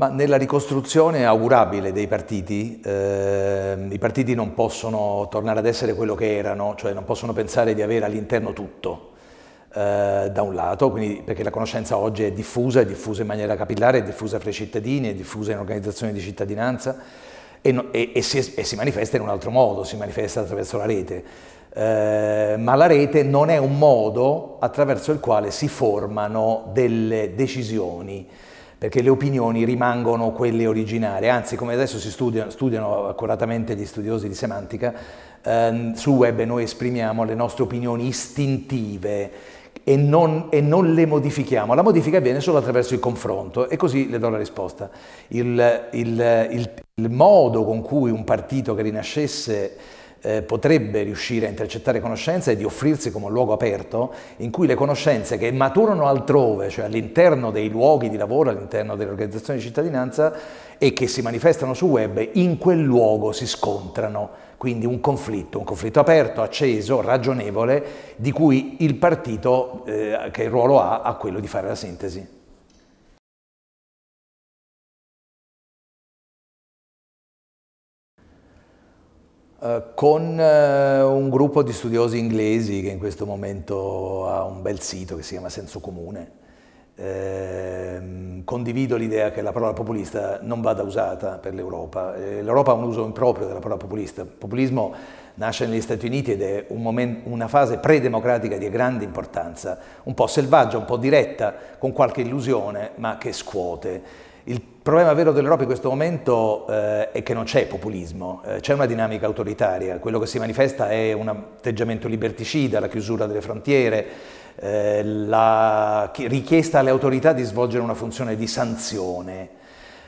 Ma nella ricostruzione augurabile dei partiti, eh, i partiti non possono tornare ad essere quello che erano, cioè non possono pensare di avere all'interno tutto, eh, da un lato, quindi, perché la conoscenza oggi è diffusa, è diffusa in maniera capillare, è diffusa fra i cittadini, è diffusa in organizzazioni di cittadinanza e, no, e, e, si, e si, manifesta in un altro modo, si manifesta attraverso la rete. Eh, ma la rete non è un modo attraverso il quale si formano delle decisioni perché le opinioni rimangono quelle originarie, anzi come adesso si studiano, studiano accuratamente gli studiosi di semantica, eh, sul web noi esprimiamo le nostre opinioni istintive e non, e non, le modifichiamo, la modifica avviene solo attraverso il confronto e così le do la risposta. Il, il, il, il modo con cui un partito che rinascesse eh, potrebbe riuscire a intercettare conoscenze e di offrirsi come un luogo aperto in cui le conoscenze che maturano altrove, cioè all'interno dei luoghi di lavoro, all'interno delle organizzazioni di cittadinanza e che si manifestano sul web, in quel luogo si scontrano. Quindi un conflitto, un conflitto aperto, acceso, ragionevole, di cui il partito eh, che ruolo ha ha quello di fare la sintesi. Eh, con eh, un gruppo di studiosi inglesi che in questo momento ha un bel sito che si chiama Senso Comune. Eh, condivido l'idea che la parola populista non vada usata per l'Europa. Eh, L'Europa ha un uso improprio della parola populista. Il populismo nasce negli Stati Uniti ed è un moment, una fase pre-democratica di grande importanza, un po' selvaggia, un po' diretta, con qualche illusione, ma che scuote. Il problema vero dell'Europa in questo momento eh, è che non c'è populismo, eh, c'è una dinamica autoritaria, quello che si manifesta è un atteggiamento liberticida, la chiusura delle frontiere, eh, la richiesta alle autorità di svolgere una funzione di sanzione.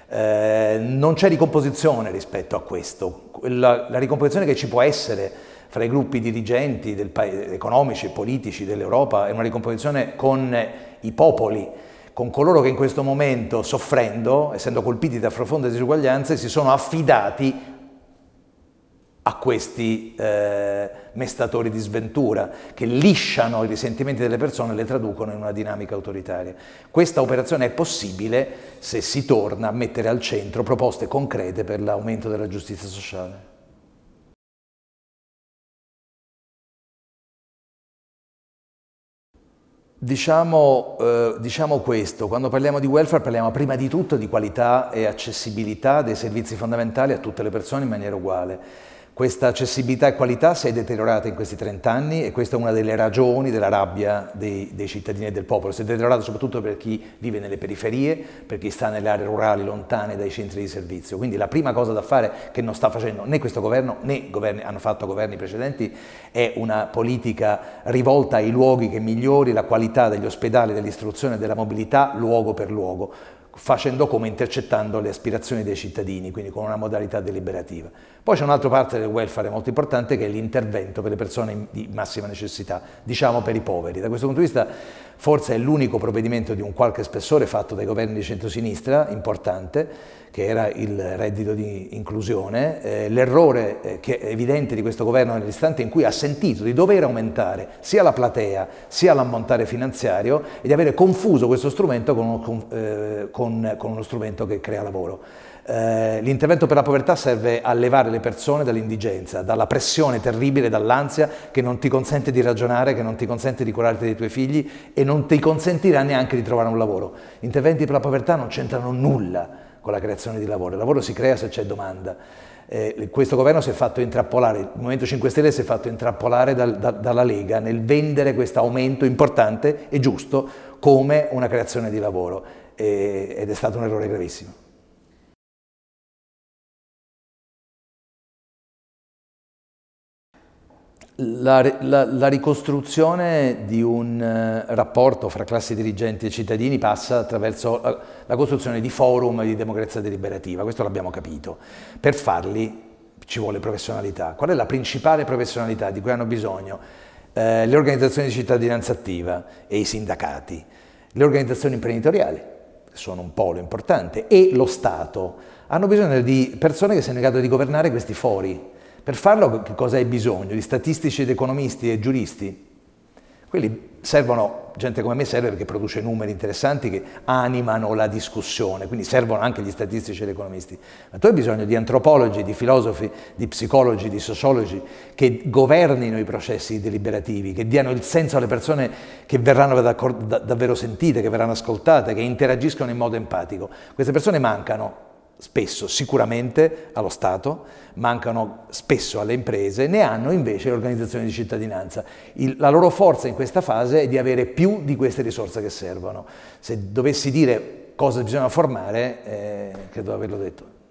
Eh, non c'è ricomposizione rispetto a questo, la, la ricomposizione che ci può essere fra i gruppi dirigenti economici e politici dell'Europa è una ricomposizione con i popoli con coloro che in questo momento, soffrendo, essendo colpiti da profonde disuguaglianze, si sono affidati a questi eh, mestatori di sventura che lisciano i risentimenti delle persone e le traducono in una dinamica autoritaria. Questa operazione è possibile se si torna a mettere al centro proposte concrete per l'aumento della giustizia sociale. Diciamo, eh, diciamo, questo, quando parliamo di welfare parliamo prima di tutto di qualità e accessibilità dei servizi fondamentali a tutte le persone in maniera uguale. Questa accessibilità e qualità si è deteriorata in questi 30 anni e questa è una delle ragioni della rabbia dei, dei cittadini e del popolo. Si è deteriorata soprattutto per chi vive nelle periferie, per chi sta nelle aree rurali lontane dai centri di servizio. Quindi la prima cosa da fare che non sta facendo né questo governo né governi, hanno fatto governi precedenti è una politica rivolta ai luoghi che migliori la qualità degli ospedali, dell'istruzione e della mobilità luogo per luogo facendo come intercettando le aspirazioni dei cittadini, quindi con una modalità deliberativa. Poi c'è un'altra parte del welfare molto importante che è l'intervento per le persone di massima necessità, diciamo per i poveri. Da questo punto di vista Forse è l'unico provvedimento di un qualche spessore fatto dai governi di centrosinistra, importante, che era il reddito di inclusione. Eh, l'errore eh, che è evidente di questo governo nell'istante in cui ha sentito di dover aumentare sia la platea sia l'ammontare finanziario e di avere confuso questo strumento con, con, eh, con, con uno strumento che crea lavoro. Eh, l'intervento per la povertà serve a levare le persone dall'indigenza, dalla pressione terribile, dall'ansia che non ti consente di ragionare, che non ti consente di curarti dei tuoi figli e non ti consentirà neanche di trovare un lavoro. Gli Interventi per la povertà non c'entrano nulla con la creazione di lavoro. Il lavoro si crea se c'è domanda. Eh, questo governo si è fatto intrappolare, il Movimento 5 Stelle si è fatto intrappolare dal, da, dalla Lega nel vendere questo aumento importante e giusto come una creazione di lavoro eh, ed è stato un errore gravissimo. la, la, la, ricostruzione di un eh, rapporto fra classi dirigenti e cittadini passa attraverso eh, la costruzione di forum di democrazia deliberativa, questo l'abbiamo capito. Per farli ci vuole professionalità. Qual è la principale professionalità di cui hanno bisogno? Eh, le organizzazioni di cittadinanza attiva e i sindacati, le organizzazioni imprenditoriali, sono un polo importante, e lo Stato. Hanno bisogno di persone che siano in grado di governare questi fori per farlo che cosa hai bisogno? Di statistici ed economisti e giuristi? Quelli servono, gente come me serve perché produce numeri interessanti che animano la discussione, quindi servono anche gli statistici ed economisti. Ma tu hai bisogno di antropologi, di filosofi, di psicologi, di sociologi che governino i processi deliberativi, che diano il senso alle persone che verranno davvero sentite, che verranno ascoltate, che interagiscono in modo empatico. Queste persone mancano spesso sicuramente allo Stato, mancano spesso alle imprese, ne hanno invece le organizzazioni di cittadinanza. Il, la loro forza in questa fase è di avere più di queste risorse che servono. Se dovessi dire cosa bisogna formare, eh, credo di averlo detto.